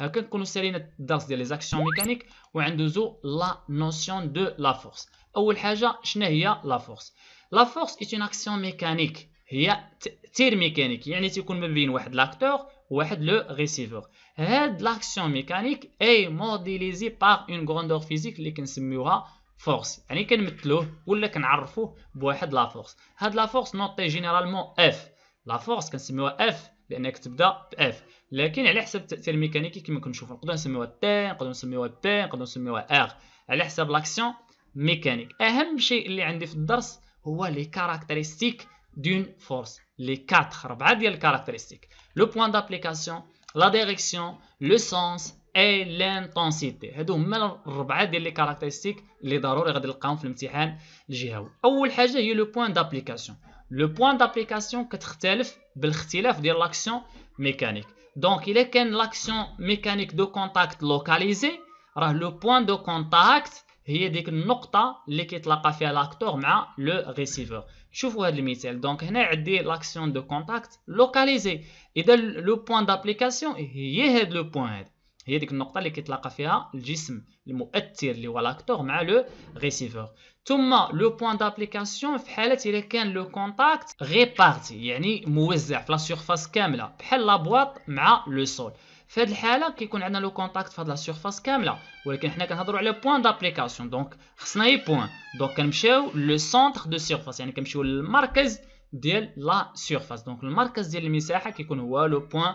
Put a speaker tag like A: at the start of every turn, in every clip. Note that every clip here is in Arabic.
A: هكا نكونوا سالينا الدرس ديال لي زاكسيون ميكانيك وعندوزو لا نوسيون دو لا فورس اول حاجه شنو هي لا فورس لا فورس اي اون اكسيون ميكانيك هي تأثير ميكانيك يعني تيكون ما بين واحد لاكتور وواحد لو ريسيفور هاد لاكسيون ميكانيك اي موديليزي باغ اون غروندور فيزيك اللي كنسميوها فورس يعني كنمثلوه ولا كنعرفوه بواحد لا فورس هاد لا فورس نوطي جينيرالمون اف لا فورس كنسميوها اف لانك تبدا باف لكن على حسب التاثير الميكانيكي كما كنشوفوا نقدروا نسميوها تي نقدروا نسميوها بي نقدروا نسميوها ار على حسب لاكسيون ميكانيك اهم شيء اللي عندي في الدرس هو لي كاركتريستيك دون فورس لي 4 اربعه ديال الكاركتريستيك لو بوين دابليكاسيون لا ديريكسيون لو سونس اي لانتونسيتي هادو هما الربعه ديال لي كاركتيرستيك اللي ضروري غادي نلقاهم في الامتحان الجهوي اول حاجه هي لو بوين دابليكاسيون لو بوين دابليكاسيون كتختلف بالاختلاف ديال لاكسيون ميكانيك دونك الا كان لاكسيون ميكانيك دو كونتاكت لوكاليزي راه لو بوين دو كونتاكت هي ديك النقطة اللي كيتلاقى فيها لاكتور مع لو ريسيفور شوفوا هذا المثال دونك هنا عندي لاكسيون دو كونتاكت لوكاليزي اذا لو بوين دابليكاسيون هي هاد لو بوين هاد هي ديك النقطه اللي كيتلاقى فيها الجسم المؤثر اللي هو لاكتور مع لو ريسيفور ثم لو بوان دابليكاسيون في حاله الا كان لو كونتاكت غير بارتي يعني موزع في لا سيرفاس كامله بحال لا بواط مع لو سول في هذه الحاله كيكون عندنا لو كونتاكت في هذه سيرفاس كامله ولكن حنا كنهضروا على بوان دابليكاسيون دونك خصنا اي بوان دونك كنمشيو لو سونتر دو سيرفاس يعني كنمشيو للمركز ديال لا سيرفاس دونك المركز ديال المساحه كيكون هو لو بوان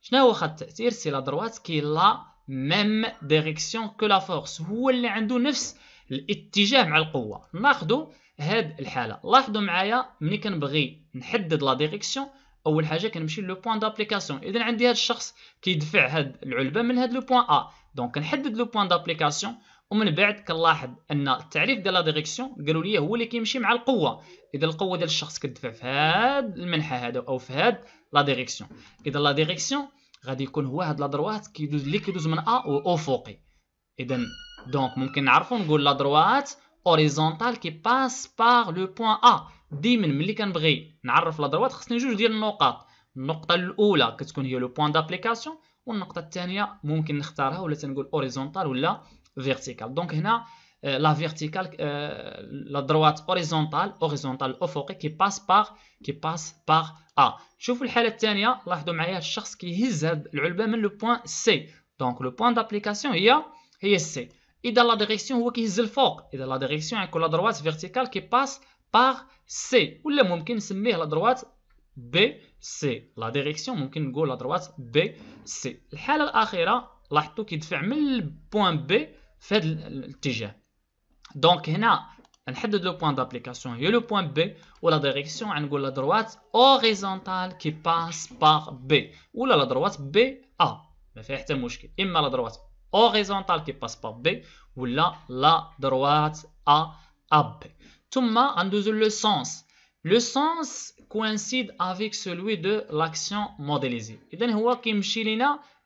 A: شنو هو خط التاثير سي لا دروات كي لا ميم ديريكسيون كو لا فورس هو اللي عنده نفس الاتجاه مع القوه ناخذ هاد الحاله لاحظوا معايا ملي كنبغي نحدد لا ديريكسيون اول حاجه كنمشي لو بوين دابليكاسيون اذا عندي هاد الشخص كيدفع هاد العلبه من هاد لو بوين ا دونك نحدد لو بوين دابليكاسيون ومن بعد كنلاحظ ان التعريف ديال لا ديريكسيون قالوا لي هو اللي كيمشي مع القوه اذا القوه ديال الشخص كتدفع في هاد المنحه هذا او في هاد لا ديريكسيون اذا لا ديريكسيون غادي يكون هو هاد دروات كيدوز اللي كيدوز من ا و او اذا دونك ممكن نعرفوا نقول دروات اوريزونتال كي باس بار لو بوين ا ديما ملي كنبغي نعرف لا دروات خصني جوج ديال النقاط النقطه الاولى كتكون هي لو بوين دابليكاسيون والنقطه الثانيه ممكن نختارها ولا تنقول اوريزونتال ولا Donc, هنا, euh, la euh, la droite horizontale, horizontale, qui passe par, qui passe par A. qui le point C. Donc, le point d'application, il y a, il C. Et dans la direction, هو qui هزل Il Et dans la direction, avec la droite verticale qui passe par C. Ou le se نسميه la droite B. C. La direction, ممكن go la droite B, C. الحالة الأخيرة, point B, fait tige. Donc, là, on a le point d'application. Il y a le point B ou la direction, on a la droite horizontale qui passe par B. Ou la droite BA A. Mais a un Il la droite horizontale qui passe par B ou la droite A, A, B. Tout le le sens. Le sens coïncide avec celui de l'action modélisée. Et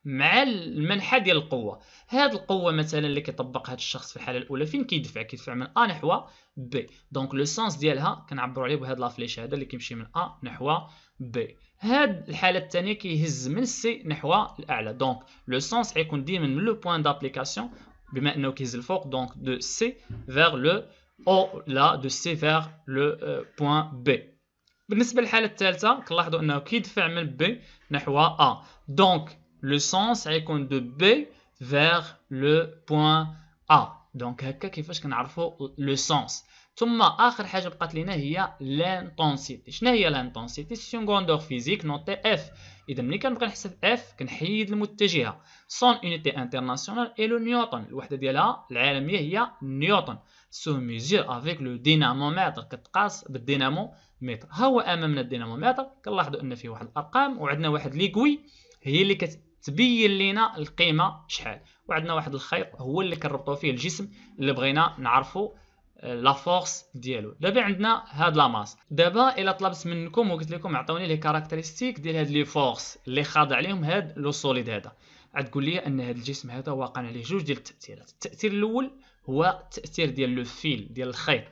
A: مع المنحة ديال القوة هاد القوة مثلا اللي كيطبق هاد الشخص في الحالة الأولى فين كيدفع كيدفع من أ نحو بي دونك لو سونس ديالها كنعبرو عليه بهاد لافليش هذا اللي كيمشي من أ نحو بي هاد الحالة الثانية كيهز من سي نحو الأعلى دونك لو سونس غيكون ديما من لو بوان دابليكاسيون بما أنه كيهز الفوق دونك دو سي فيغ لو أو لا دو سي فيغ لو بوان بي بالنسبة للحالة الثالثة كنلاحظوا أنه كيدفع من بي نحو أ دونك le سونس حيكون دو بي vers le point A دونك هكا كيفاش a لو سونس ثم اخر حاجه بقات لينا هي لانتونسيتي شنو هي لانتونسيتي غوندور فيزيك نوتي اف اذا ملي كنبغي نحسب اف كنحيد المتجهه سون اونيتي انترناسيونال اي لو نيوتن الوحده ديالها العالميه هي نيوتن سو ميزور افيك لو دينامومتر كتقاس بالديناموميتر ها هو امامنا الدينامومتر كنلاحظوا ان فيه واحد الارقام وعندنا واحد ليكوي هي اللي كت تبين لنا القيمه شحال وعندنا واحد الخيط هو اللي كنربطوا فيه الجسم اللي بغينا نعرفوا آه، لا فورس ديالو دابا عندنا هاد لاماس دابا الا طلبت منكم وقلت لكم عطوني لي كاركتيرستيك ديال هاد لي فورس اللي خاضع عليهم هاد لو سوليد هذا غتقول لي ان هاد الجسم هذا واقع عليه جوج ديال التاثيرات التاثير الاول هو التاثير ديال لو فيل ديال الخيط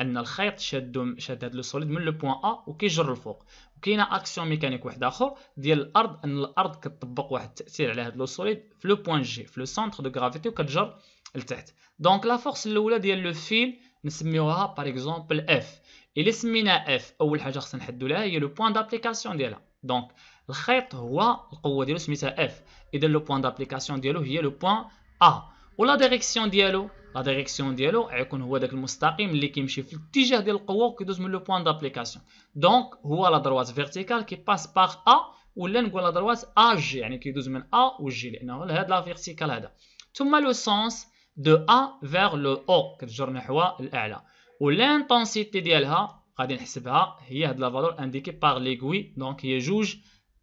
A: ان الخيط شاد شاد لو سوليد من لو بوين ا وكيجر الفوق وكاينه اكسيون ميكانيك واحد اخر ديال الارض ان الارض كتطبق واحد التاثير على هاد لو سوليد في لو بوين جي في لو سونتر دو غرافيتي وكتجر لتحت دونك لا فورس الاولى ديال لو فيل نسميوها باغ اكزومبل اف الا سمينا اف اول حاجه خصنا نحدو لها هي لو بوين دابليكاسيون ديالها دونك الخيط هو القوه ديالو سميتها اف اذا لو بوين دابليكاسيون ديالو هي لو بوين ا ولا ديريكسيون ديالو لا ديريكسيون ديالو غيكون هو داك المستقيم اللي كيمشي في الاتجاه ديال القوه وكيدوز من لو بوين دابليكاسيون دونك هو لا دروات فيرتيكال كي باس باغ ا ولا نقول لا دروات ا جي يعني كيدوز من ا و جي لانه هاد لا فيرتيكال هذا ثم لو سونس دو ا فيغ لو او كتجر نحو الاعلى والانتنسيتي ديالها غادي نحسبها هي هاد لا فالور انديكي باغ ليغوي دونك هي جوج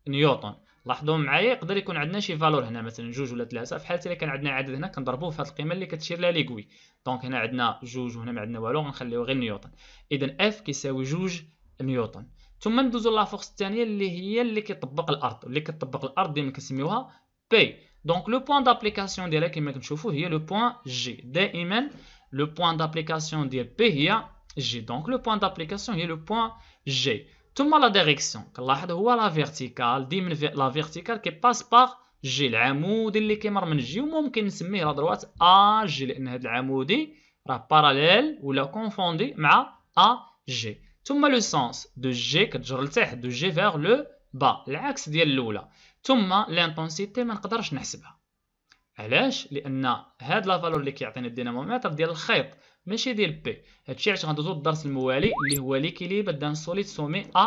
A: نيوتن لاحظوا معايا يقدر يكون عندنا شي فالور هنا مثلا جوج ولا ثلاثه في حاله الا كان عندنا عدد هنا كنضربوه في هذه القيمه اللي كتشير لها ليكوي دونك هنا عندنا جوج وهنا ما عندنا والو غنخليوه غير نيوتن اذا اف كيساوي جوج نيوتن ثم ندوزو فورس الثانيه اللي هي اللي كيطبق الارض اللي كتطبق الارض ديما كنسميوها بي دونك لو بوين دابليكاسيون ديالها كما كنشوفوا هي لو بوين جي دائما لو بوين دابليكاسيون ديال بي هي جي دونك لو بوين دابليكاسيون هي لو بوين جي ثم لا ديريكسيون كنلاحظ هو لا فيرتيكال ديما في... لا فيرتيكال كيباس باغ جي العمودي اللي كيمر من جي وممكن نسميه لا دروات ا جي لان هذا العمودي راه باراليل ولا كونفوندي مع ا جي ثم لو سونس دو جي كتجر لتحت دو جي فيغ لو با العكس ديال الاولى ثم لانتونسيتي ما نقدرش نحسبها علاش لان هاد لا فالور اللي كيعطينا الدينامومتر ديال الخيط ماشي ديال بي هادشي علاش غندوزو الدرس الموالي اللي هو ليكيليبر دان سوليد سومي ا